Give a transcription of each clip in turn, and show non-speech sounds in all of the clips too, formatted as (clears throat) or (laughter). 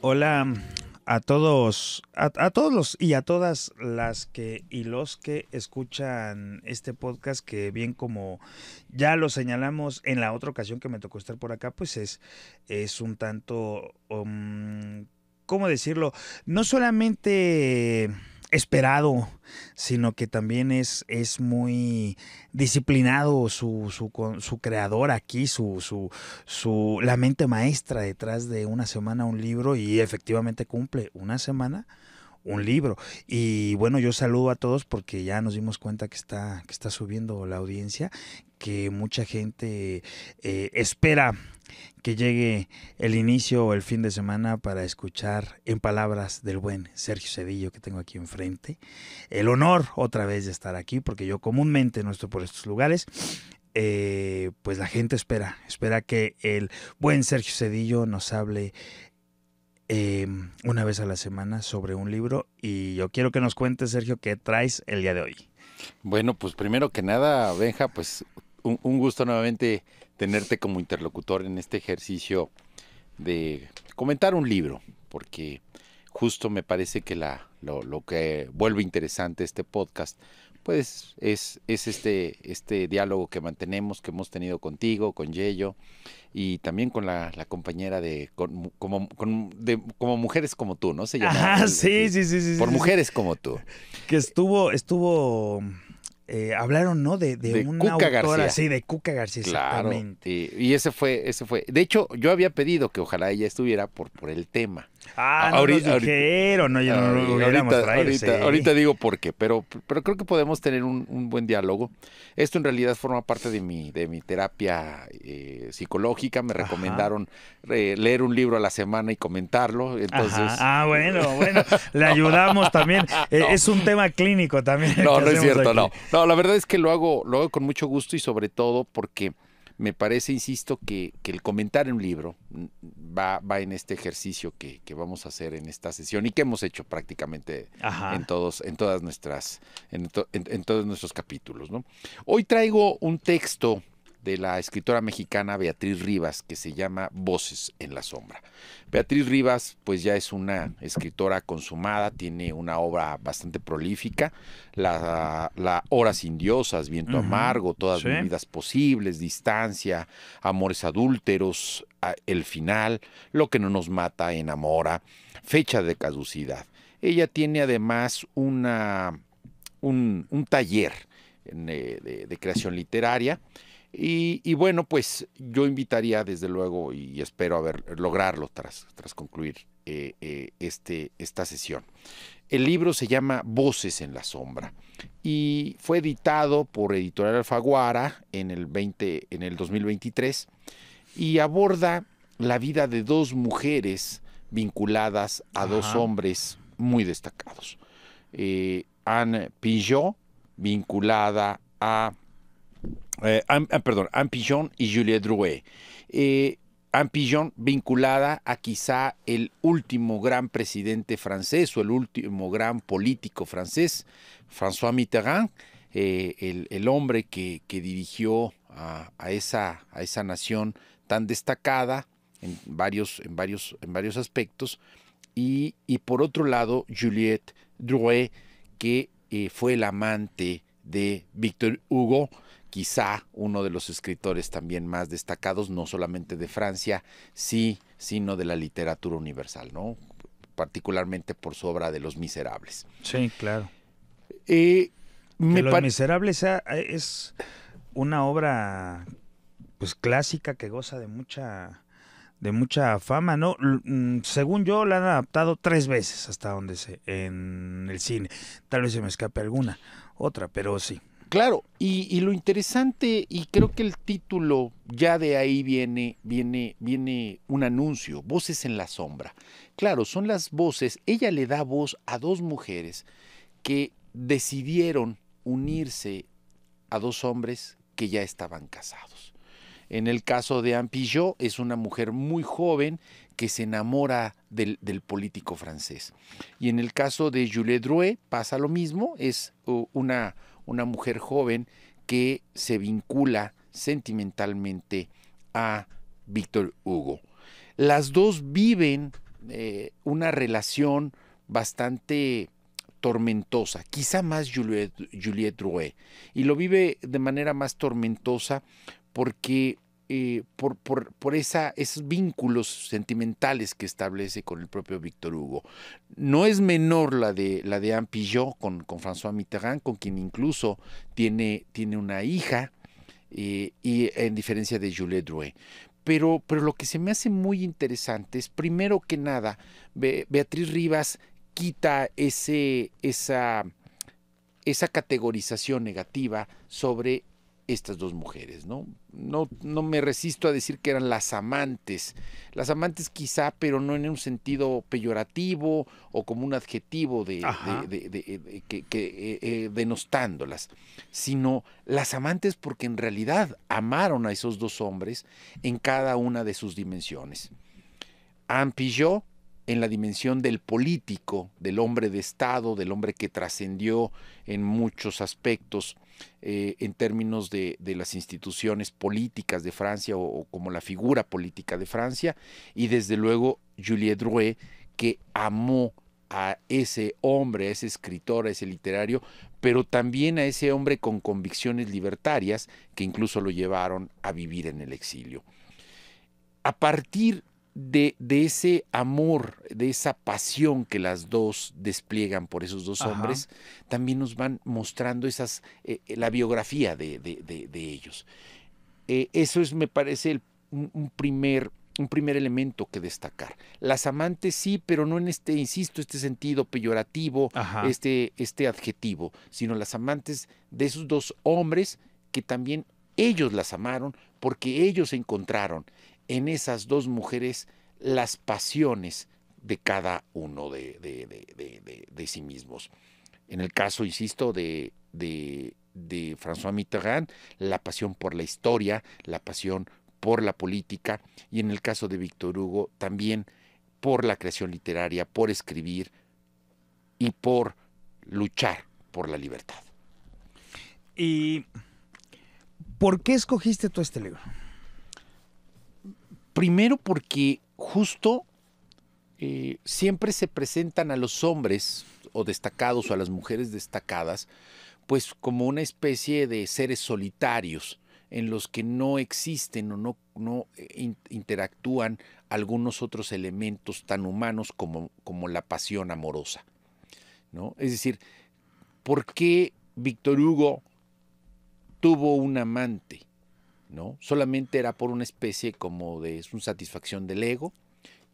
Hola a todos, a, todos los y a todas las que y los que escuchan este podcast, que bien como ya lo señalamos en la otra ocasión que me tocó estar por acá, pues es, es un tanto, um, ¿cómo decirlo? No solamente esperado, sino que también es, es muy disciplinado su, su, su creador aquí, su, la mente maestra detrás de una semana un libro y efectivamente cumple una semana un libro. Y bueno, yo saludo a todos porque ya nos dimos cuenta que está, que está subiendo la audiencia, que mucha gente eh, espera que llegue el inicio o el fin de semana para escuchar en palabras del buen Sergio Cedillo que tengo aquí enfrente. El honor otra vez de estar aquí, porque yo comúnmente no estoy por estos lugares. Eh, pues la gente espera, espera que el buen Sergio Cedillo nos hable em, una vez a la semana sobre un libro y yo quiero que nos cuente Sergio, qué traes el día de hoy. Bueno, pues primero que nada, Benja, pues un gusto nuevamente tenerte como interlocutor en este ejercicio de comentar un libro, porque justo me parece que la, lo, que vuelve interesante este podcast, pues es, es este, este diálogo que mantenemos, que hemos tenido contigo, con Yello, y también con la, compañera de, como, mujeres como tú, ¿no? Se llama. sí, sí, sí, Por mujeres como tú. Que estuvo, estuvo eh, hablaron, ¿no? De, de, una de Cuca García, exactamente. Y, y, ese fue, ese fue. De hecho, yo había pedido que ojalá ella estuviera por, por el tema. Ah, ahorita, no, ahorita, digo por qué, pero, pero creo que podemos tener un, buen diálogo. Esto en realidad forma parte de mi, de mi terapia eh, psicológica. Me recomendaron eh, leer un libro a la semana y comentarlo. Entonces... Ah, bueno, bueno, le ayudamos también. (laughs) Eh, es un tema clínico también. No, no es cierto, no. No, la verdad es que lo hago, lo hago con mucho gusto y sobre todo porque me parece, insisto, que, que el comentar un libro va, en este ejercicio que, vamos a hacer en esta sesión y que hemos hecho prácticamente en todos, en todas nuestras, todos nuestros capítulos. ¿no? Hoy traigo un texto de la escritora mexicana Beatriz Rivas, que se llama Voces en la Sombra. Beatriz Rivas, pues ya es una escritora consumada, tiene una obra bastante prolífica, la, Horas Indiosas, Viento Amargo, Todas las Vidas Posibles, Distancia, Amores Adúlteros, ah, El Final, Lo que no nos mata, Enamora, Fecha de Caducidad. Ella tiene además una, un, taller eh, de creación literaria y, bueno, pues yo invitaría desde luego y espero haber, lograrlo tras, tras concluir eh, eh, este, esta sesión. El libro se llama Voces en la Sombra y fue editado por Editorial Alfaguara en el, 20, en el 2023 y aborda la vida de dos mujeres vinculadas a dos hombres muy destacados. Eh, Anne Pinjot, vinculada a eh, ah, perdón, Anne y Juliette Drouet. Eh, Anne vinculada a quizá el último gran presidente francés o el último gran político francés, François Mitterrand, eh, el, hombre que, dirigió a, esa, nación tan destacada en varios, aspectos. Y, por otro lado, Juliette Drouet, que eh, fue el amante de Victor Hugo, quizá uno de los escritores también más destacados, no solamente de Francia, sí, sino de la literatura universal, ¿no? Particularmente por su obra de Los Miserables. Sí, claro. Eh, los Miserables es una obra pues clásica que goza de mucha de mucha fama, ¿no? Mm, según yo, la han adaptado tres veces hasta donde se, en el cine. Tal vez se me escape alguna, otra, pero sí, Claro, y, lo interesante, y creo que el título ya de ahí viene, viene, viene un anuncio, Voces en la Sombra. Claro, son las voces, ella le da voz a dos mujeres que decidieron unirse a dos hombres que ya estaban casados. En el caso de Anne es una mujer muy joven que se enamora del, del, político francés. Y en el caso de Julie Drouet pasa lo mismo, es una, una mujer joven que se vincula sentimentalmente a Víctor Hugo. Las dos viven eh, una relación bastante tormentosa, quizá más Juliette, Juliette Drouet, y lo vive de manera más tormentosa porque eh, por, esos vínculos sentimentales que establece con el propio Víctor Hugo. No es menor la de, la de Anne con, con François Mitterrand, con quien incluso tiene, tiene una hija, eh, y en diferencia de Juliette Drouet. Pero, pero lo que se me hace muy interesante es, primero que nada, Beatriz Rivas quita ese, esa, esa categorización negativa sobre estas dos mujeres, ¿no? ¿no? No me resisto a decir que eran las amantes. Las amantes quizá, pero no en un sentido peyorativo o como un adjetivo de, eh, eh, denostándolas, sino las amantes porque en realidad amaron a esos dos hombres en cada una de sus dimensiones. Ampilló en la dimensión del político, del hombre de Estado, del hombre que trascendió en muchos aspectos eh, en términos de, las instituciones políticas de Francia o, como la figura política de Francia, y desde luego Juliette Drouet, que amó a ese hombre, a ese escritor, a ese literario, pero también a ese hombre con convicciones libertarias que incluso lo llevaron a vivir en el exilio. A partir de, ese amor, de esa pasión que las dos despliegan por esos dos hombres, también nos van mostrando esas, eh, eh, la biografía de, ellos. Eh, eso es, me parece, un, primer, un primer elemento que destacar. Las amantes sí, pero no en este, insisto, este sentido peyorativo, este, este adjetivo, sino las amantes de esos dos hombres que también ellos las amaron porque ellos se encontraron en esas dos mujeres las pasiones de cada uno de, sí mismos. En el caso, insisto, de, de François Mitterrand, la pasión por la historia, la pasión por la política, y en el caso de Víctor Hugo, también por la creación literaria, por escribir y por luchar por la libertad. ¿Y por qué escogiste tú este libro? Primero porque justo eh, siempre se presentan a los hombres o destacados o a las mujeres destacadas, pues como una especie de seres solitarios en los que no existen o no, no eh, interactúan algunos otros elementos tan humanos como, como la pasión amorosa. ¿no? Es decir, ¿por qué Víctor Hugo tuvo un amante? ¿no? Solamente era por una especie como de es satisfacción del ego.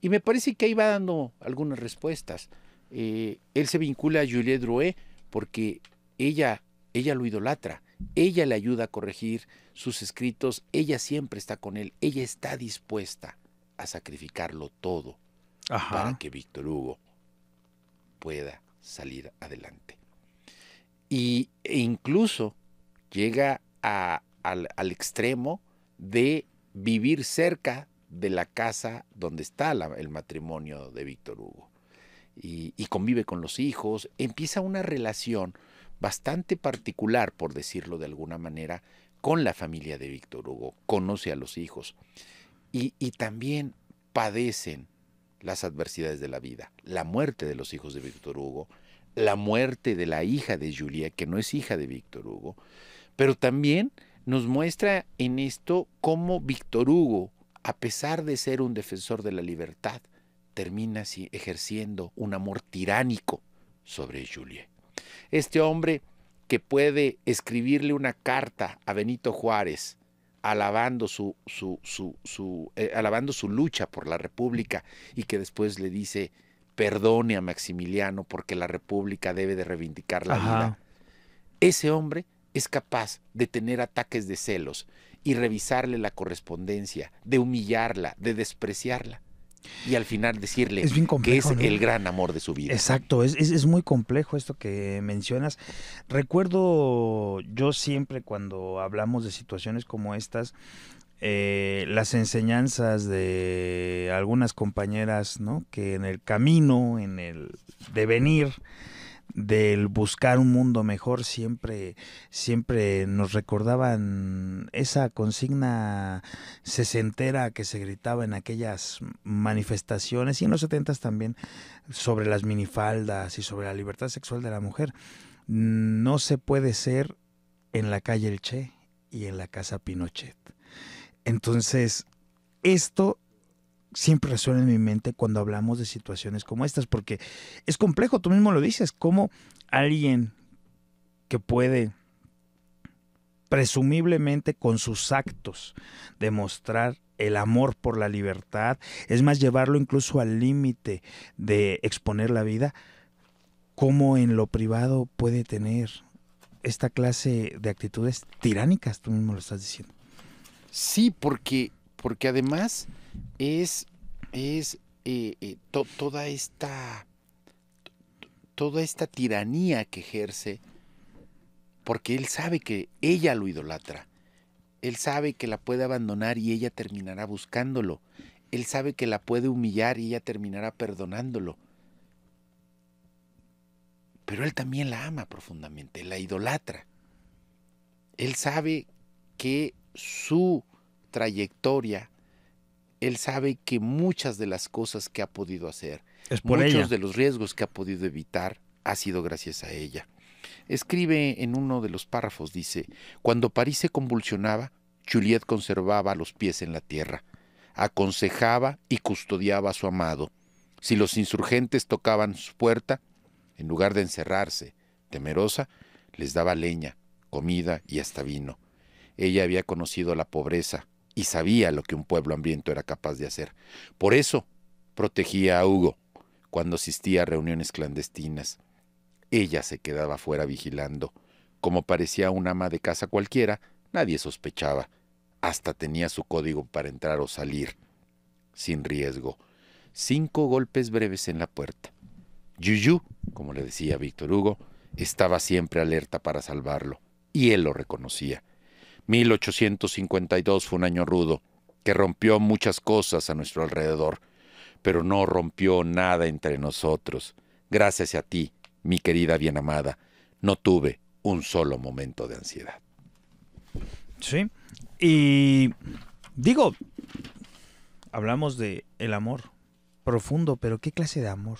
Y me parece que ahí va dando algunas respuestas. Eh, él se vincula a Juliette Drouet porque ella, ella lo idolatra, ella le ayuda a corregir sus escritos, ella siempre está con él, ella está dispuesta a sacrificarlo todo para que Víctor Hugo pueda salir adelante. Y, e incluso llega a al, extremo de vivir cerca de la casa donde está el matrimonio de Víctor Hugo. Y, convive con los hijos, empieza una relación bastante particular, por decirlo de alguna manera, con la familia de Víctor Hugo, conoce a los hijos y, y también padecen las adversidades de la vida, la muerte de los hijos de Víctor Hugo, la muerte de la hija de Julia, que no es hija de Víctor Hugo, pero también nos muestra en esto cómo Víctor Hugo, a pesar de ser un defensor de la libertad, termina ejerciendo un amor tiránico sobre Juliet. Este hombre que puede escribirle una carta a Benito Juárez eh, alabando su, lucha por la República y que después le dice perdone a Maximiliano porque la República debe de reivindicar la vida. Ese hombre es capaz de tener ataques de celos y revisarle la correspondencia, de humillarla, de despreciarla. Y al final decirle que es el gran amor de su vida. Exacto, es, muy complejo esto que mencionas. Recuerdo yo siempre cuando hablamos de situaciones como estas, eh, las enseñanzas de algunas compañeras, ¿no? Que en el camino, en el devenir, del buscar un mundo mejor siempre siempre nos recordaban esa consigna sesentera que se gritaba en aquellas manifestaciones y en los setentas también sobre las minifaldas y sobre la libertad sexual de la mujer. No se puede ser en la calle El Che y en la casa Pinochet. Entonces, esto siempre resuena en mi mente cuando hablamos de situaciones como estas, porque es complejo, tú mismo lo dices, cómo alguien que puede presumiblemente con sus actos demostrar el amor por la libertad, es más llevarlo incluso al límite de exponer la vida, como en lo privado puede tener esta clase de actitudes tiránicas, tú mismo lo estás diciendo. Sí, porque, porque además es, es eh, eh, toda esta toda esta tiranía que ejerce porque él sabe que ella lo idolatra él sabe que la puede abandonar y ella terminará buscándolo él sabe que la puede humillar y ella terminará perdonándolo pero él también la ama profundamente la idolatra él sabe que su trayectoria él sabe que muchas de las cosas que ha podido hacer, muchos de los riesgos que ha podido evitar, ha sido gracias a ella. Escribe en uno de los párrafos, dice, cuando París se convulsionaba, Juliet conservaba los pies en la tierra, aconsejaba y custodiaba a su amado. Si los insurgentes tocaban su puerta, en lugar de encerrarse, temerosa, les daba leña, comida y hasta vino. Ella había conocido la pobreza, y sabía lo que un pueblo hambriento era capaz de hacer. Por eso protegía a Hugo cuando asistía a reuniones clandestinas. Ella se quedaba fuera vigilando. Como parecía una ama de casa cualquiera, nadie sospechaba. Hasta tenía su código para entrar o salir. Sin riesgo. Cinco golpes breves en la puerta. Yuyu, como le decía Víctor Hugo, estaba siempre alerta para salvarlo, y él lo reconocía. 1852 fue un año rudo, que rompió muchas cosas a nuestro alrededor, pero no rompió nada entre nosotros. Gracias a ti, mi querida bien amada, no tuve un solo momento de ansiedad. Sí, y digo, hablamos de el amor profundo, pero ¿qué clase de amor?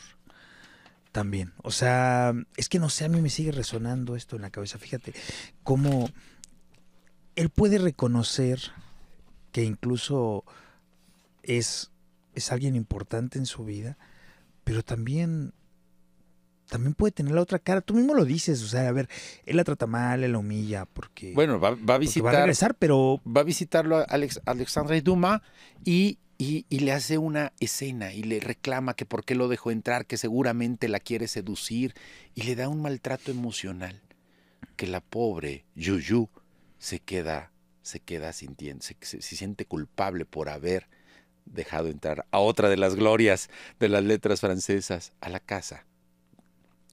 También, o sea, es que no sé, a mí me sigue resonando esto en la cabeza, fíjate, cómo él puede reconocer que incluso es, es alguien importante en su vida, pero también, también puede tener la otra cara. Tú mismo lo dices, o sea, a ver, él la trata mal, él la humilla, porque... Bueno, va, a visitar... Va a regresar, pero... Va a visitarlo a Alex, Alexandre Dumas y y, y, le hace una escena y le reclama que por qué lo dejó entrar, que seguramente la quiere seducir y le da un maltrato emocional que la pobre Yuyu se queda, se queda sintiendo, se, siente culpable por haber dejado entrar a otra de las glorias de las letras francesas, a la casa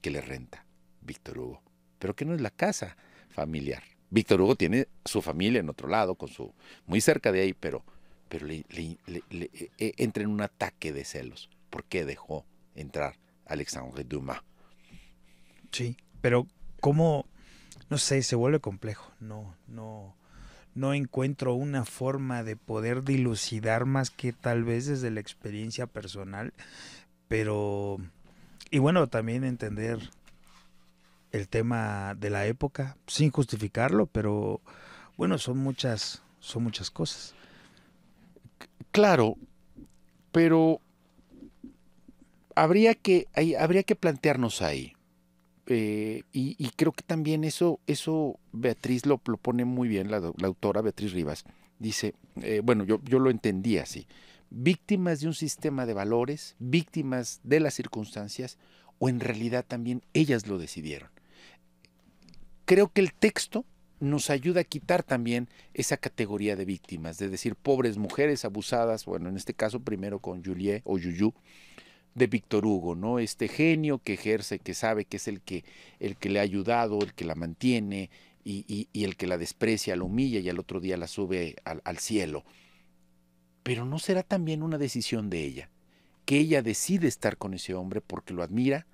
que le renta Víctor Hugo. Pero que no es la casa familiar. Víctor Hugo tiene su familia en otro lado, con su muy cerca de ahí, pero, pero le, e, e, entra en un ataque de celos. ¿Por qué dejó entrar a Alexandre Dumas? Sí, pero ¿cómo, no sé, se vuelve complejo. No, no, no encuentro una forma de poder dilucidar más que tal vez desde la experiencia personal, pero y bueno, también entender el tema de la época sin justificarlo, pero bueno, son muchas son muchas cosas. Claro, pero habría que habría que plantearnos ahí eh, y, creo que también eso, eso Beatriz lo, pone muy bien, la, autora Beatriz Rivas. Dice, eh, bueno, yo, lo entendí así, víctimas de un sistema de valores, víctimas de las circunstancias, o en realidad también ellas lo decidieron. Creo que el texto nos ayuda a quitar también esa categoría de víctimas, de decir pobres mujeres abusadas, bueno, en este caso primero con Juliet o Yuyu, de Víctor Hugo, ¿no? Este genio que ejerce, que sabe que es el que, el que le ha ayudado, el que la mantiene y, el que la desprecia, la humilla y al otro día la sube al, al cielo. Pero no será también una decisión de ella, que ella decide estar con ese hombre porque lo admira,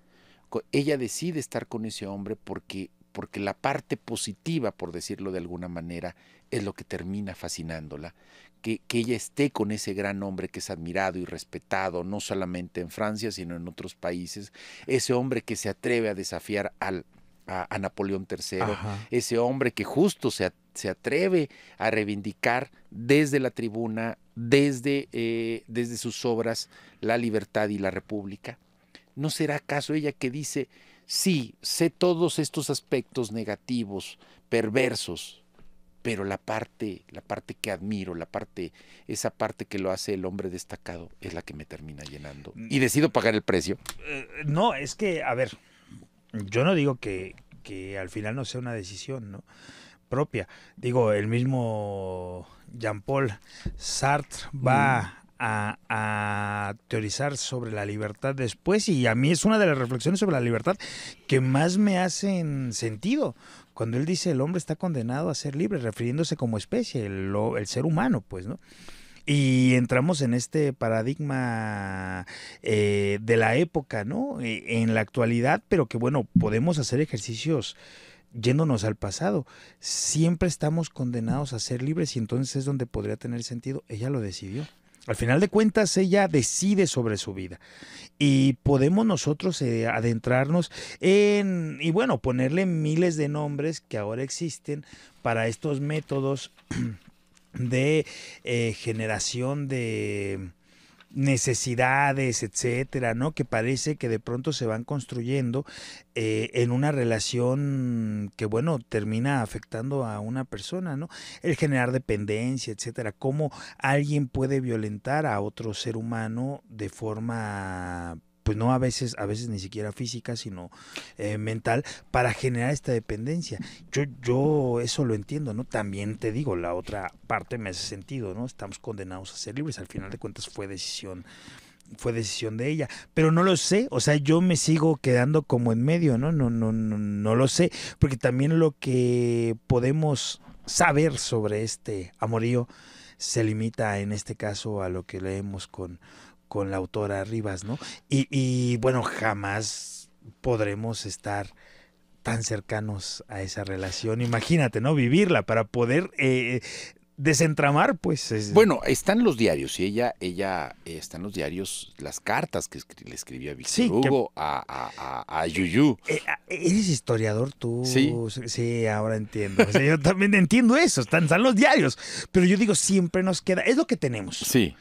ella decide estar con ese hombre porque porque la parte positiva, por decirlo de alguna manera, es lo que termina fascinándola, que, ella esté con ese gran hombre que es admirado y respetado, no solamente en Francia, sino en otros países, ese hombre que se atreve a desafiar al, a, Napoleón III, ese hombre que justo se, se, atreve a reivindicar desde la tribuna, desde, eh, desde sus obras, la libertad y la república. ¿No será acaso ella que dice, sí, sé todos estos aspectos negativos, perversos, pero la parte, la parte que admiro, la parte, esa parte que lo hace el hombre destacado, es la que me termina llenando. Mm. Y decido pagar el precio. Eh, no, es que, a ver, yo no digo que, al final no sea una decisión, ¿no? propia. Digo, el mismo Jean-Paul Sartre va mm. a, teorizar sobre la libertad después y a mí es una de las reflexiones sobre la libertad que más me hacen sentido cuando él dice el hombre está condenado a ser libre, refiriéndose como especie, el, ser humano, pues, ¿no? Y entramos en este paradigma eh, de la época, ¿no? E, en la actualidad, pero que bueno, podemos hacer ejercicios yéndonos al pasado. Siempre estamos condenados a ser libres y entonces es donde podría tener sentido. Ella lo decidió. Al final de cuentas, ella decide sobre su vida y podemos nosotros eh, adentrarnos en, y bueno, ponerle miles de nombres que ahora existen para estos métodos (clears throat) de eh, generación de necesidades, etcétera, ¿no? Que parece que de pronto se van construyendo eh, en una relación que, bueno, termina afectando a una persona, ¿no? El generar dependencia, etcétera. ¿Cómo alguien puede violentar a otro ser humano de forma pues no a veces, a veces ni siquiera física, sino eh, mental, para generar esta dependencia. Yo, yo eso lo entiendo, ¿no? También te digo, la otra parte me hace sentido, ¿no? Estamos condenados a ser libres, al final de cuentas fue decisión fue decisión de ella, pero no lo sé, o sea, yo me sigo quedando como en medio, ¿no? No no no no lo sé, porque también lo que podemos saber sobre este amorío se limita en este caso a lo que leemos con con la autora Rivas, ¿no? Y, y bueno, jamás podremos estar tan cercanos a esa relación, imagínate, ¿no? Vivirla para poder eh, desentramar, pues. Bueno, están los diarios, y ella, ella, eh, están los diarios, las cartas que le escribió a Víctor Hugo, a, a, Yuyu. Eh, ah, eres historiador tú. Sí. ahora entiendo. yo también entiendo eso, están, están los diarios. Pero yo digo, siempre nos queda, es lo que tenemos. Sí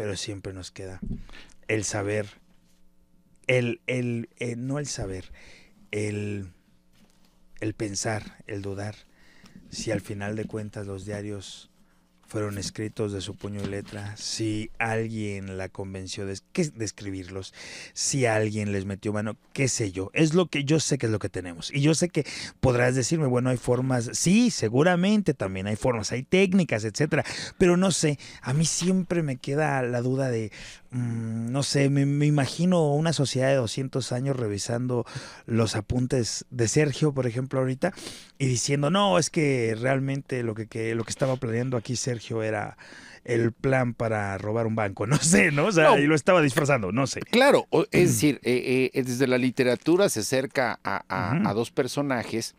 pero siempre nos queda el saber, el, el, eh, no el saber, el, el pensar, el dudar, si al final de cuentas los diarios fueron escritos de su puño y letra, si alguien la convenció de, escribirlos, si alguien les metió mano, qué sé yo. Es lo que yo sé que es lo que tenemos. Y yo sé que podrás decirme, bueno, hay formas, sí, seguramente también hay formas, hay técnicas, etcétera. Pero no sé, a mí siempre me queda la duda de, Mm, no sé, me, imagino una sociedad de 200 años revisando los apuntes de Sergio, por ejemplo, ahorita, y diciendo, no, es que realmente lo que, lo que estaba planeando aquí Sergio era el plan para robar un banco, (laughs) no sé, ¿no? O sea, y lo estaba disfrazando, no sé. Claro, es mm. decir, eh, eh, eh, desde la literatura se acerca a, dos personajes,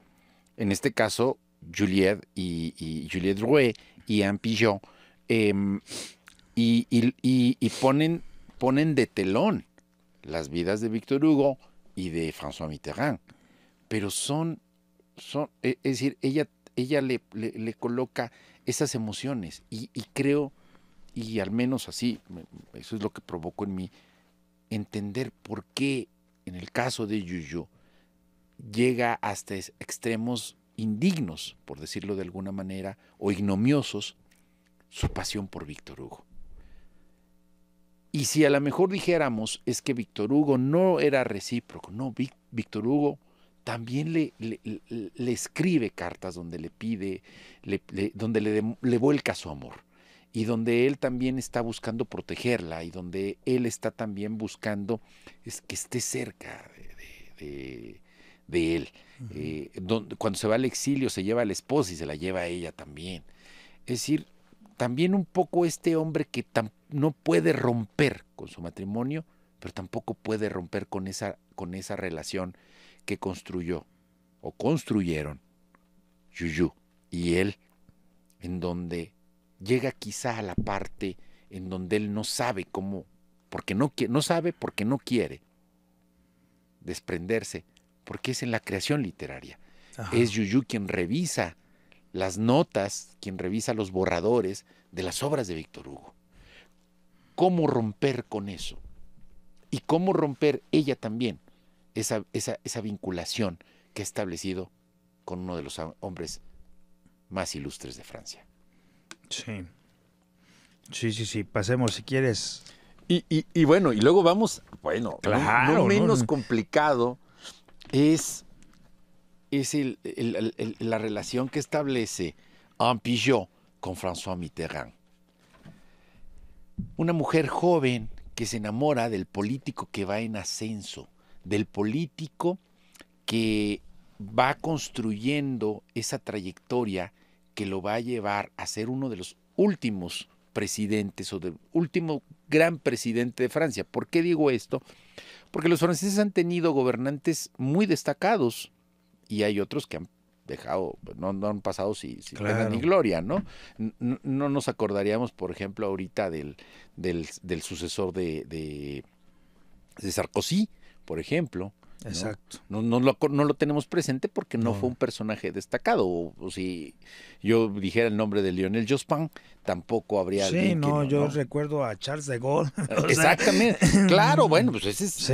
en este caso, Juliet y, y Juliette Drouet y Anne Pigeon, em, y, y, y, ponen, ponen de telón las vidas de Víctor Hugo y de François Mitterrand. Pero son, son e, es decir, ella, ella le, le, coloca esas emociones y, y, creo, y al menos así, eso es lo que provocó en mí, entender por qué en el caso de Yuyo llega hasta extremos indignos, por decirlo de alguna manera, o ignomiosos, su pasión por Víctor Hugo. Y si a lo mejor dijéramos es que Víctor Hugo no era recíproco, no, Víctor Hugo también le, le, escribe cartas donde le pide, le, donde le, vuelca su amor y donde él también está buscando protegerla y donde él está también buscando es que esté cerca de, de, él. Eh, donde, cuando se va al exilio se lleva a la esposa y se la lleva a ella también. Es decir, también un poco este hombre que no puede romper con su matrimonio, pero tampoco puede romper con esa, con esa relación que construyó o construyeron Yuyu y él, en donde llega quizá a la parte en donde él no sabe cómo, porque no, no sabe porque no quiere desprenderse, porque es en la creación literaria. Es Yuyu quien revisa las notas, quien revisa los borradores de las obras de Víctor Hugo. ¿Cómo romper con eso? Y cómo romper ella también esa, vinculación que ha establecido con uno de los hombres más ilustres de Francia. Sí. Sí, sí, sí. Pasemos, si quieres. Y, bueno, y luego vamos, bueno, lo menos complicado es es la relación que establece un con François Mitterrand. Una mujer joven que se enamora del político que va en ascenso, del político que va construyendo esa trayectoria que lo va a llevar a ser uno de los últimos presidentes o del último gran presidente de Francia. ¿Por qué digo esto? Porque los franceses han tenido gobernantes muy destacados, y hay otros que han dejado, pues, no, no han pasado sin, ni gloria, ¿no? ¿no? nos acordaríamos, por ejemplo, ahorita del, del, sucesor de, de, de Sarkozy, por ejemplo, Exacto. No, no, lo, no lo tenemos presente porque no, fue un personaje destacado. O, si yo dijera el nombre de Lionel Jospin, tampoco habría. Sí, no, yo recuerdo a Charles de Gaulle. (laughs) Exactamente. claro, (laughs) bueno, pues ese es.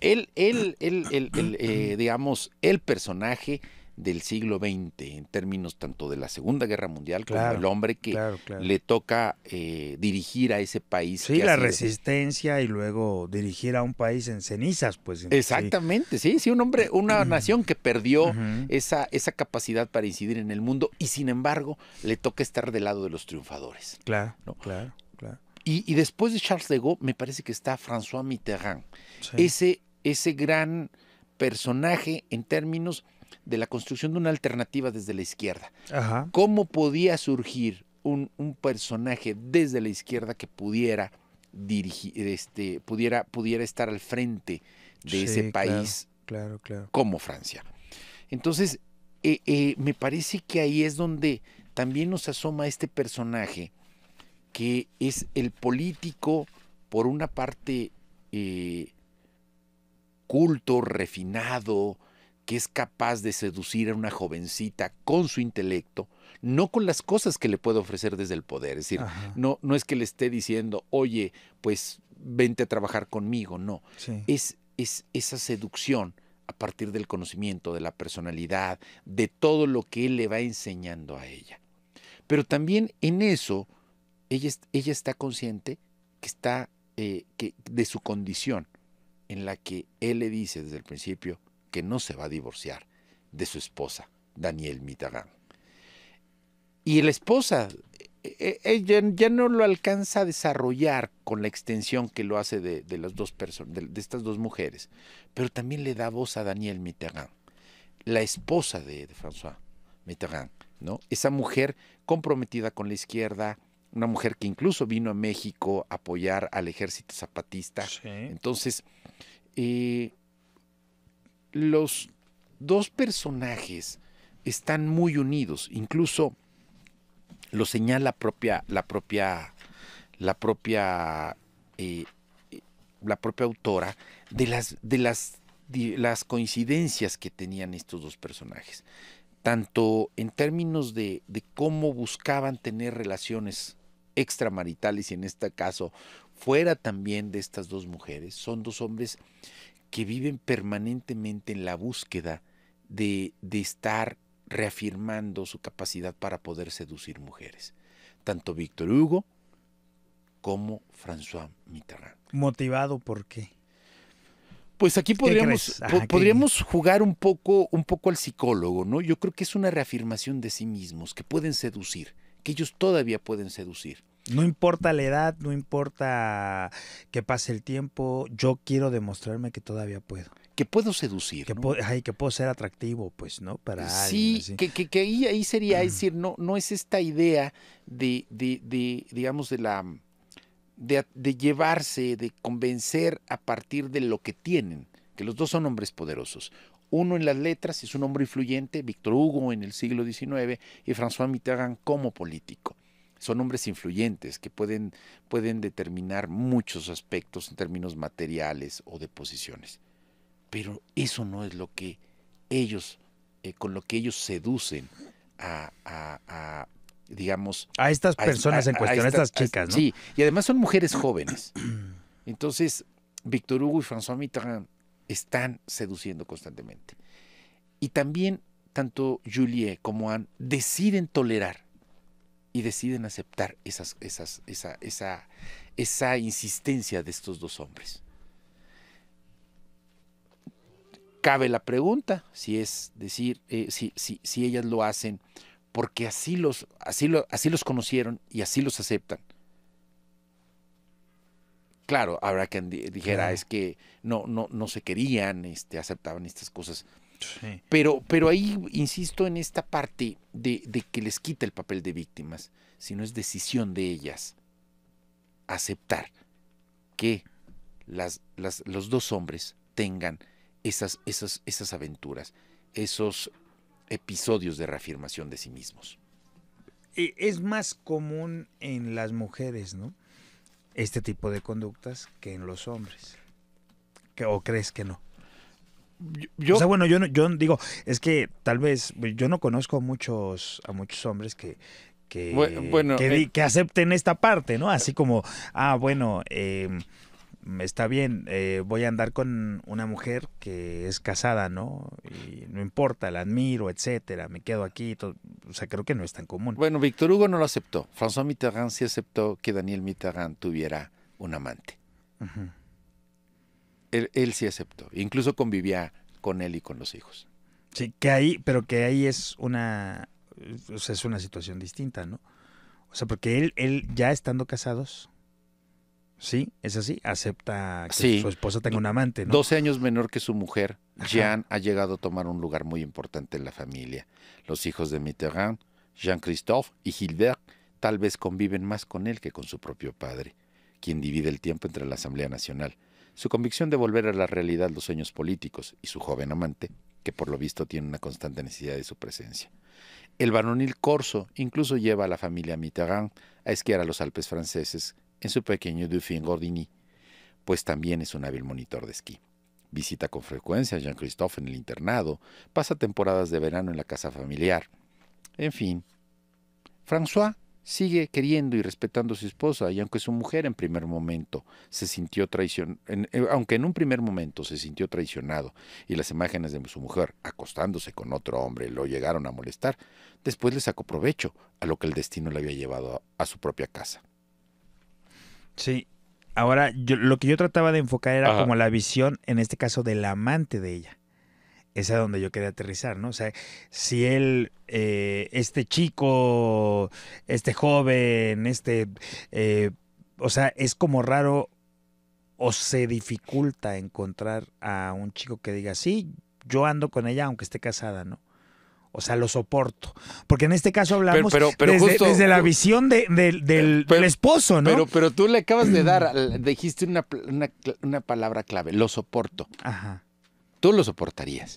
Él, eh, digamos, el personaje del siglo XX en términos tanto de la Segunda Guerra Mundial como el hombre que le toca eh, dirigir a ese país. Sí, la resistencia y luego dirigir a un país en cenizas, pues. Exactamente, sí, sí, un hombre, una nación que perdió esa, esa capacidad para incidir en el mundo y sin embargo le toca estar del lado de los triunfadores. Claro, claro, claro. Y, después de Charles de Gaulle me parece que está François Mitterrand, ese, ese gran personaje en términos de la construcción de una alternativa desde la izquierda. ¿Cómo podía surgir un, personaje desde la izquierda que pudiera dirigir, este, pudiera, pudiera estar al frente de ese país claro, claro, como Francia? Entonces, eh, eh, me parece que ahí es donde también nos asoma este personaje que es el político, por una parte, eh, culto, refinado, que es capaz de seducir a una jovencita con su intelecto, no con las cosas que le puede ofrecer desde el poder. Es decir, no, no es que le esté diciendo, oye, pues vente a trabajar conmigo, no. Es, es esa seducción a partir del conocimiento, de la personalidad, de todo lo que él le va enseñando a ella. Pero también en eso, ella, ella está consciente que está, eh, que, de su condición, en la que él le dice desde el principio, que no se va a divorciar de su esposa, Daniel Mitterrand. Y la esposa, ella eh, eh, eh, ya no lo alcanza a desarrollar con la extensión que lo hace de, las dos de, estas dos mujeres, pero también le da voz a Daniel Mitterrand, la esposa de, François Mitterrand, ¿no? Esa mujer comprometida con la izquierda, una mujer que incluso vino a México a apoyar al ejército zapatista. Entonces, eh, los dos personajes están muy unidos, incluso lo señala propia, la propia, la propia, eh, la propia autora de las, de las, las coincidencias que tenían estos dos personajes, tanto en términos de, de cómo buscaban tener relaciones extramaritales y en este caso fuera también de estas dos mujeres, son dos hombres que viven permanentemente en la búsqueda de, estar reafirmando su capacidad para poder seducir mujeres. Tanto Víctor Hugo como François Mitterrand. ¿Motivado por qué? Pues aquí podríamos, ah, podríamos jugar un poco, un poco al psicólogo, ¿no? Yo creo que es una reafirmación de sí mismos, que pueden seducir, que ellos todavía pueden seducir. No importa la edad, no importa que pase el tiempo, yo quiero demostrarme que todavía puedo. Que puedo seducir. Que, puedo, que puedo ser atractivo, pues, ¿no? Para sí, que, que, ahí, sería, es decir, no, no es esta idea de, de, de digamos, de la... De, de, llevarse, de convencer a partir de lo que tienen, que los dos son hombres poderosos. Uno en las letras es un hombre influyente, Víctor Hugo en el siglo XIX y François Mitterrand como político son hombres influyentes que pueden, pueden determinar muchos aspectos en términos materiales o de posiciones. Pero eso no es lo que ellos, eh, con lo que ellos seducen a, digamos... A estas personas en cuestión, a, estas, chicas, ¿no? Sí, y además son mujeres jóvenes. (clears throat) Entonces, Victor Hugo y François Mitterrand están seduciendo constantemente. Y también tanto Juliet como Anne deciden tolerar y deciden aceptar esas, esas, esa, esa, esa insistencia de estos dos hombres. Cabe la pregunta si es decir, eh, si, ellas lo hacen porque así los, así, lo, así los conocieron y así los aceptan. Claro, habrá quien dijera, es que no, no, no se querían, este, aceptaban estas cosas. Pero, pero ahí insisto en esta parte de, que les quita el papel de víctimas, sino es decisión de ellas aceptar que las, los dos hombres tengan esas, esas, esas aventuras, esos episodios de reafirmación de sí mismos. E, es más común en las mujeres, ¿no? Este tipo de conductas que en los hombres. ¿O crees que no? yo, o sea, bueno, yo, no, yo digo, es que tal vez yo no conozco a muchos, a muchos hombres que, que, eh que, acepten esta parte, ¿no? Así como, ah, bueno, em, está bien, eh, voy a andar con una mujer que es casada, ¿no? Y no importa, la admiro, etcétera, me quedo aquí. o sea, creo que no es tan común. Bueno, Víctor Hugo no lo aceptó. François Mitterrand sí aceptó que Daniel Mitterrand tuviera un amante él, sí aceptó. Incluso convivía con él y con los hijos. Sí, que ahí, pero que ahí es una, eh, es una situación distinta, ¿no? O sea, porque él, él ya estando casados, sí, es así, acepta que su esposa tenga un amante, ¿no? 12 años menor que su mujer, Jean ha llegado a tomar un lugar muy importante en la familia. Los hijos de Mitterrand, Jean-Christophe y Gilbert tal vez conviven más con él que con su propio padre, quien divide el tiempo entre la Asamblea Nacional su convicción de volver a la realidad los sueños políticos y su joven amante, que por lo visto tiene una constante necesidad de su presencia. El varonil corso incluso lleva a la familia Mitterrand a esquiar a los Alpes franceses en su pequeño Dufin Gordini, pues también es un hábil monitor de esquí. Visita con frecuencia a Jean-Christophe en el internado, pasa temporadas de verano en la casa familiar. En fin, François sigue queriendo y respetando a su esposa, y aunque su mujer en primer momento se sintió traicionada, eh, aunque en un primer momento se sintió traicionado y las imágenes de su mujer acostándose con otro hombre lo llegaron a molestar, después le sacó provecho a lo que el destino le había llevado a, su propia casa. Sí. Ahora, lo que yo trataba de enfocar era como la visión, en este caso, del amante de ella es donde yo quería aterrizar, ¿no? O sea, si él, eh, este chico, este joven, este, eh, o sea, es como raro o se dificulta encontrar a un chico que diga, sí, yo ando con ella aunque esté casada, ¿no? O sea, lo soporto. Porque en este caso hablamos desde, la visión del, esposo, ¿no? Pero, tú le acabas de dar, (clears throat) dijiste una, una palabra clave, lo soporto. Ajá tú lo soportarías.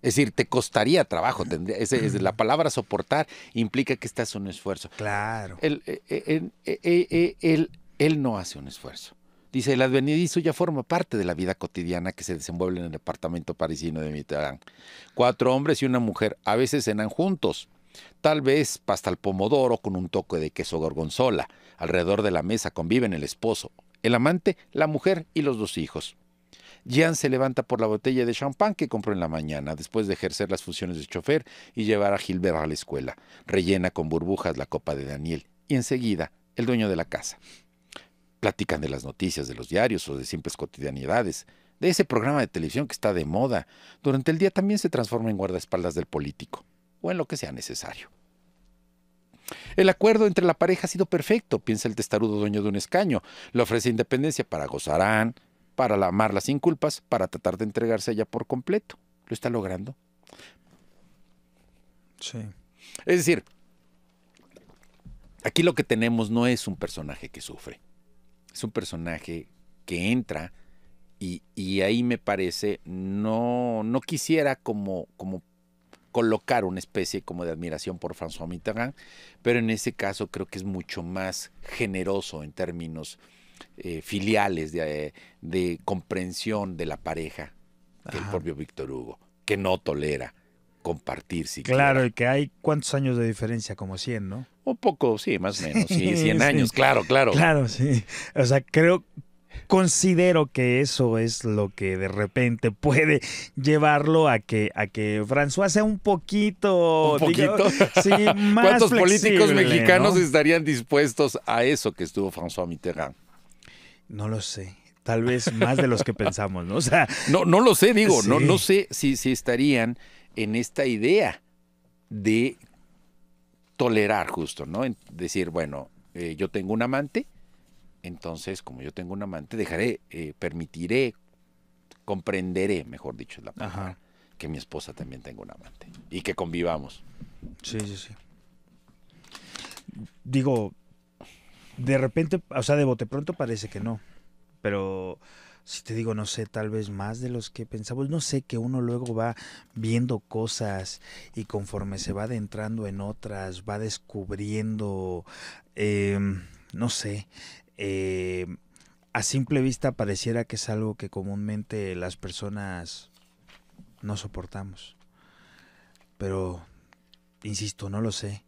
Es decir, te costaría trabajo. es, la palabra soportar implica que estás un esfuerzo. Claro. Eh, eh, eh, él, no hace un esfuerzo. Dice, el advenidizo ya forma parte de la vida cotidiana que se desenvuelve en el departamento parisino de Mitterrand. Cuatro hombres y una mujer a veces cenan juntos. Tal vez pasta al pomodoro con un toque de queso gorgonzola. Alrededor de la mesa conviven el esposo, el amante, la mujer y los dos hijos. Jean se levanta por la botella de champán que compró en la mañana, después de ejercer las funciones de chofer y llevar a Gilbert a la escuela. Rellena con burbujas la copa de Daniel y enseguida el dueño de la casa. Platican de las noticias de los diarios o de simples cotidianidades, de ese programa de televisión que está de moda. Durante el día también se transforma en guardaespaldas del político, o en lo que sea necesario. El acuerdo entre la pareja ha sido perfecto, piensa el testarudo dueño de un escaño. Le ofrece independencia para gozarán, para amarla sin culpas, para tratar de entregarse a ella por completo. Lo está logrando. Sí. Es decir, aquí lo que tenemos no es un personaje que sufre, es un personaje que entra y, ahí me parece, no, no quisiera como, como colocar una especie como de admiración por François Mitterrand, pero en ese caso creo que es mucho más generoso en términos eh, filiales de, comprensión de la pareja del propio Víctor Hugo, que no tolera compartir Claro, y que hay cuántos años de diferencia, como 100, ¿no? Un poco, sí, más o menos, sí, 100 (laughs) años, claro, claro. Claro, sí. O sea, creo, considero que eso es lo que de repente puede llevarlo a que a que François sea un poquito (laughs) (laughs) más cuántos políticos mexicanos estarían dispuestos a eso que estuvo François Mitterrand no lo sé. Tal vez más de los que pensamos, ¿no? O sea, (laughs) no, no lo sé, digo, no, no sé si, estarían en esta idea de tolerar justo, ¿no? En decir, bueno, eh, yo tengo un amante, entonces como yo tengo un amante, dejaré, eh, permitiré, comprenderé, mejor dicho, la que mi esposa también tenga un amante y que convivamos. Sí, sí, sí. Digo, de repente, o sea, de bote pronto parece que no, pero si te digo, no sé, tal vez más de los que pensamos, no sé, que uno luego va viendo cosas y conforme se va adentrando en otras, va descubriendo, em, no sé, em, a simple vista pareciera que es algo que comúnmente las personas no soportamos. Pero, insisto, no lo sé.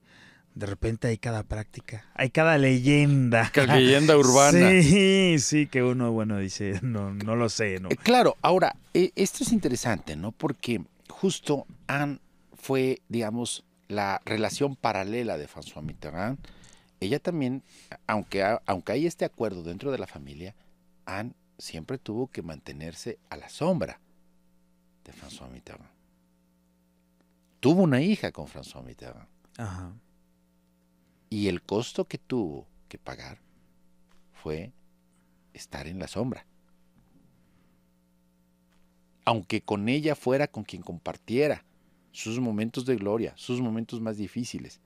De repente hay cada práctica, hay cada leyenda. (laughs) Cada leyenda urbana. Sí, sí, que uno, bueno, dice, no, no lo sé. No. Eh, claro, ahora, eh, esto es interesante, ¿no? Porque justo Anne fue, digamos, la relación paralela de François Mitterrand. Ella también, aunque, aunque hay este acuerdo dentro de la familia, Anne siempre tuvo que mantenerse a la sombra de François Mitterrand. Tuvo una hija con François Mitterrand. Ajá. Y el costo que tuvo que pagar fue estar en la sombra. Aunque con ella fuera con quien compartiera sus momentos de gloria, sus momentos más difíciles,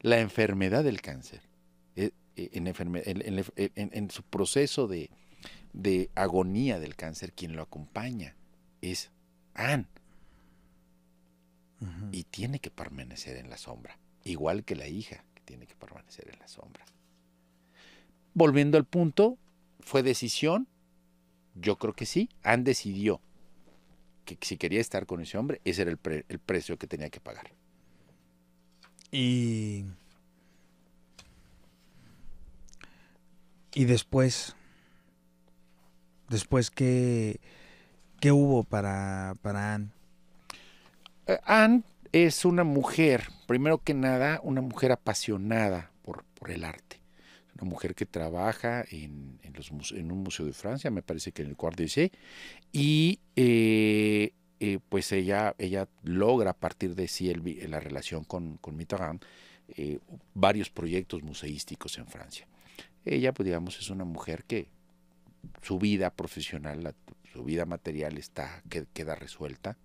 la enfermedad del cáncer, e, e, en, su proceso de, agonía del cáncer, quien lo acompaña es Anne. Y tiene que permanecer en la sombra, igual que la hija, tiene que permanecer en la sombra. Volviendo al punto, ¿fue decisión? Yo creo que sí. Anne decidió que si quería estar con ese hombre, ese era el, precio que tenía que pagar. Y. Y después. Después, ¿qué, qué hubo para, para Anne? Eh, Anne es una mujer, primero que nada, una mujer apasionada por, el arte. Una mujer que trabaja en, un museo de Francia, me parece que en el cuarto y eh, eh, pues ella, ella logra a partir de sí la relación con, con Mitterrand eh, varios proyectos museísticos en Francia. Ella, pues digamos, es una mujer que su vida profesional, su vida material está, queda resuelta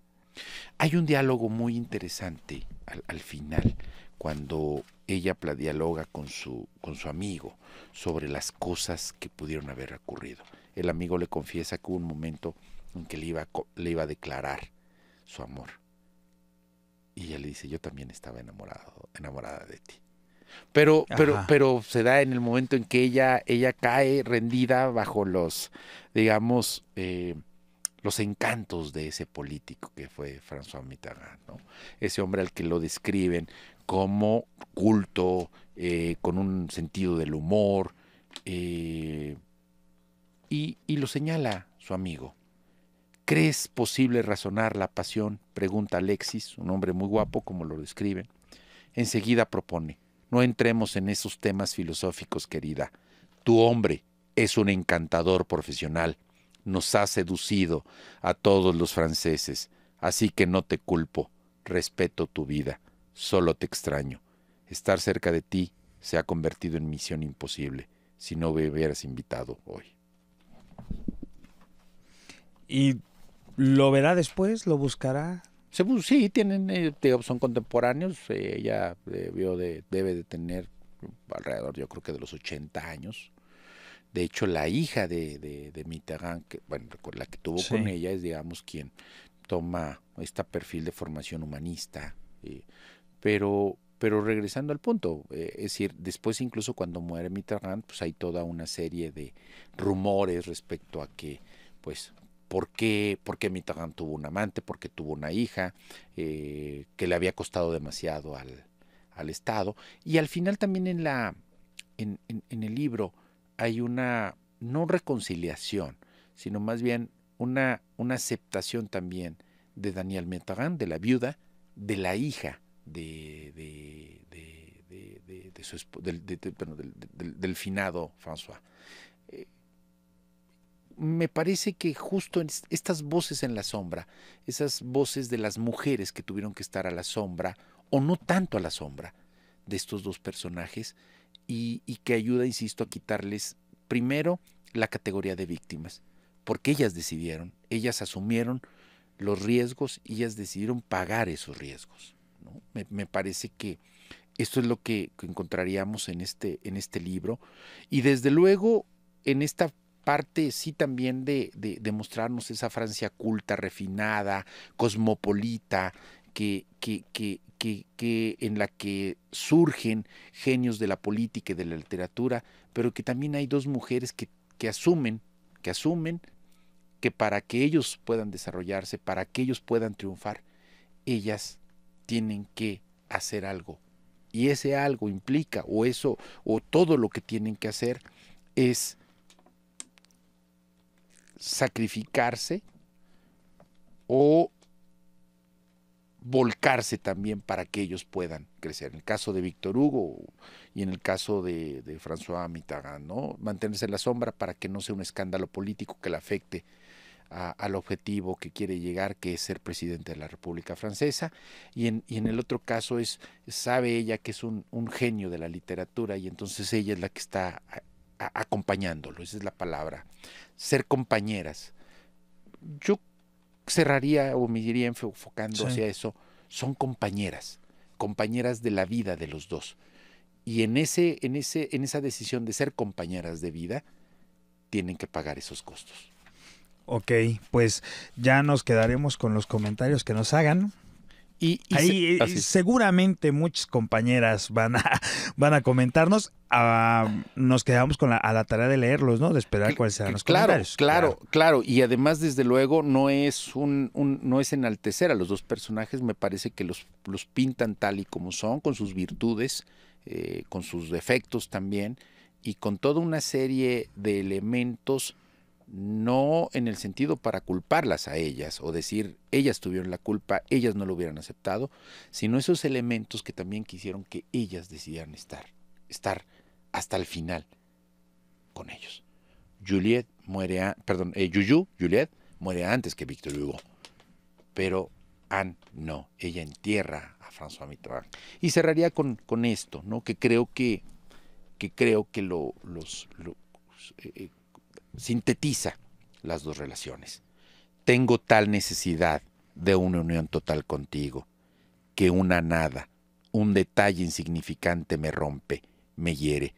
hay un diálogo muy interesante al, final, cuando ella dialoga con su, con su amigo sobre las cosas que pudieron haber ocurrido. El amigo le confiesa que hubo un momento en que le iba, le iba a declarar su amor. Y ella le dice, yo también estaba enamorado, enamorada de ti. Pero, pero, pero se da en el momento en que ella, ella cae rendida bajo los, digamos, eh, los encantos de ese político que fue François Mitterrand, ese hombre al que lo describen como culto, eh, con un sentido del humor, eh, y, y lo señala su amigo. ¿Crees posible razonar la pasión? Pregunta Alexis, un hombre muy guapo, como lo describen. Enseguida propone, no entremos en esos temas filosóficos, querida. Tu hombre es un encantador profesional nos ha seducido a todos los franceses, así que no te culpo, respeto tu vida, solo te extraño. Estar cerca de ti se ha convertido en misión imposible si no me hubieras invitado hoy. ¿Y lo verá después? ¿Lo buscará? Sí, tienen, eh, son contemporáneos. Eh, ella debió eh, de, debe de tener alrededor, yo creo que de los 80 años. De hecho, la hija de, de, Mitterrand, bueno, la que tuvo con ella, es, digamos, quien toma este perfil de formación humanista. Eh, pero, pero regresando al punto, eh, es decir, después incluso cuando muere Mitterrand, pues hay toda una serie de rumores respecto a que, pues, ¿por qué, por qué Mitterrand tuvo un amante? ¿Por qué tuvo una hija? Eh, que le había costado demasiado al, al Estado. Y al final también en, la, en, en el libro hay una, no reconciliación, sino más bien una, una aceptación también de Daniel Metagan, de la viuda, de la hija de, de, de, de su, del, del, finado François. Eh, me parece que justo estas voces en la sombra, esas voces de las mujeres que tuvieron que estar a la sombra, o no tanto a la sombra, de estos dos personajes, y, que ayuda, insisto, a quitarles primero la categoría de víctimas, porque ellas decidieron, ellas asumieron los riesgos ellas decidieron pagar esos riesgos. Me, parece que esto es lo que encontraríamos en este, en este libro. Y desde luego, en esta parte sí también de, de, mostrarnos esa Francia culta, refinada, cosmopolita, que, que, que, en la que surgen genios de la política y de la literatura, pero que también hay dos mujeres que, que asumen, que asumen que para que ellos puedan desarrollarse, para que ellos puedan triunfar, ellas tienen que hacer algo. Y ese algo implica, o eso, o todo lo que tienen que hacer es sacrificarse o volcarse también para que ellos puedan crecer. En el caso de Víctor Hugo y en el caso de, de François Mitterrand, ¿no? Mantenerse en la sombra para que no sea un escándalo político que le afecte al objetivo que quiere llegar, que es ser presidente de la República Francesa. Y en, el otro caso es, sabe ella que es un, genio de la literatura y entonces ella es la que está acompañándolo, esa es la palabra. Ser compañeras. Yo cerraría o me iría enfocando a eso, son compañeras, compañeras de la vida de los dos. Y en, ese, en, ese, en esa decisión de ser compañeras de vida, tienen que pagar esos costos. Ok, pues ya nos quedaremos con los comentarios que nos hagan. Y, Ahí, seguramente muchas compañeras van a, (laughs) van a comentarnos. A, ah, nos quedamos con la, a la tarea de leerlos, ¿no? De esperar cuáles serán los claro, Claro, claro, claro, Y además, desde luego, no es un, no es enaltecer a los dos personajes. Me parece que los, los pintan tal y como son, con sus virtudes, eh, con sus defectos también, y con toda una serie de elementos no en el sentido para culparlas a ellas o decir ellas tuvieron la culpa, ellas no lo hubieran aceptado, sino esos elementos que también quisieron que ellas decidieran estar, estar hasta el final con ellos. Juliet muere, perdón, eh, muere antes que Victor Hugo, pero Anne no, ella entierra a François Mitterrand. Y cerraría con, con esto, ¿no? Que creo que, que creo que lo, los, eh, eh, sintetiza las dos relaciones. Tengo tal necesidad de una unión total contigo, que una nada, un detalle insignificante me rompe, me hiere.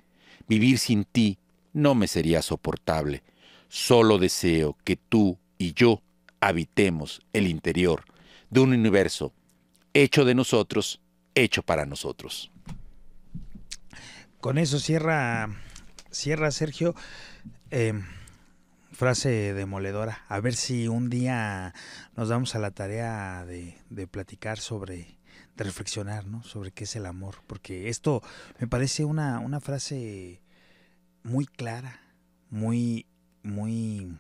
Vivir sin ti no me sería soportable. Solo deseo que tú y yo habitemos el interior de un universo hecho de nosotros, hecho para nosotros. Con eso cierra, cierra Sergio. Em, frase demoledora. A ver si un día nos damos a la tarea de, platicar sobre, de reflexionar, ¿no? Sobre qué es el amor. Porque esto me parece una, una frase muy clara, muy, muy,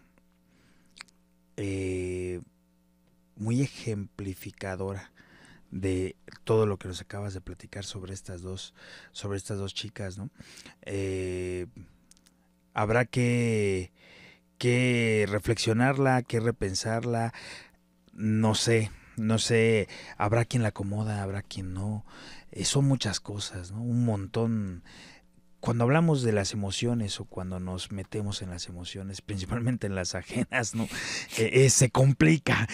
eh, muy ejemplificadora de todo lo que nos acabas de platicar sobre estas dos, sobre estas dos chicas, ¿no? Eh, habrá que que reflexionarla, que repensarla, no sé, no sé, habrá quien la acomoda, habrá quien no, eh, son muchas cosas, ¿no? Un montón. Cuando hablamos de las emociones o cuando nos metemos en las emociones, principalmente en las ajenas, ¿no? Eh, eh, se complica.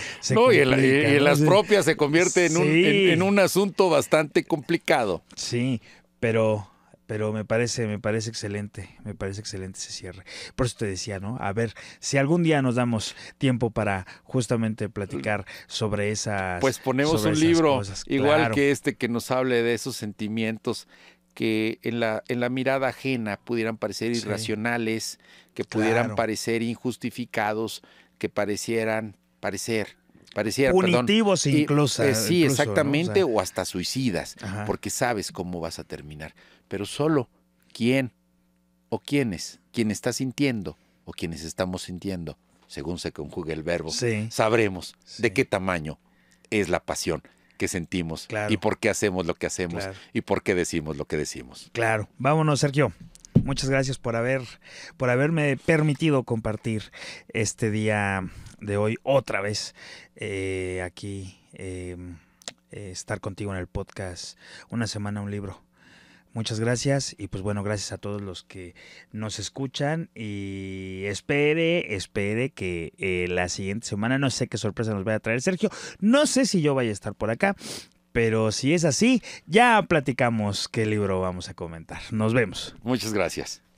y, en las propias se convierte en, un, en un asunto bastante complicado. Sí, pero pero me parece, me parece excelente, me parece excelente ese cierre. Por eso te decía, ¿no? A ver, si algún día nos damos tiempo para justamente platicar sobre esas. Pues ponemos un libro, igual que este que nos hable de esos sentimientos que en la, en la mirada ajena pudieran parecer irracionales, que pudieran parecer injustificados, que parecieran parecer punitivos incluso. Eh, sí, exactamente, o, hasta suicidas, porque sabes cómo vas a terminar. Pero solo quién o quiénes, quién está sintiendo o quienes estamos sintiendo, según se conjugue el verbo, sabremos de qué tamaño es la pasión que sentimos y por qué hacemos lo que hacemos y por qué decimos lo que decimos. Claro, vámonos Sergio. Muchas gracias por haber por haberme permitido compartir este día de hoy otra vez eh, aquí em, eh, estar contigo en el podcast Una semana, un libro. Muchas gracias y pues bueno, gracias a todos los que nos escuchan y espere, espere que eh, la siguiente semana, no sé qué sorpresa nos vaya a traer Sergio, no sé si yo vaya a estar por acá, pero si es así, ya platicamos qué libro vamos a comentar. Nos vemos. Muchas gracias.